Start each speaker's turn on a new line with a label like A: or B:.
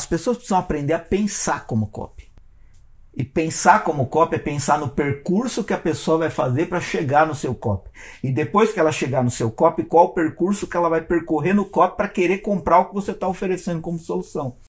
A: As pessoas precisam aprender a pensar como copy. E pensar como copy é pensar no percurso que a pessoa vai fazer para chegar no seu copy. E depois que ela chegar no seu copy, qual o percurso que ela vai percorrer no copy para querer comprar o que você está oferecendo como solução.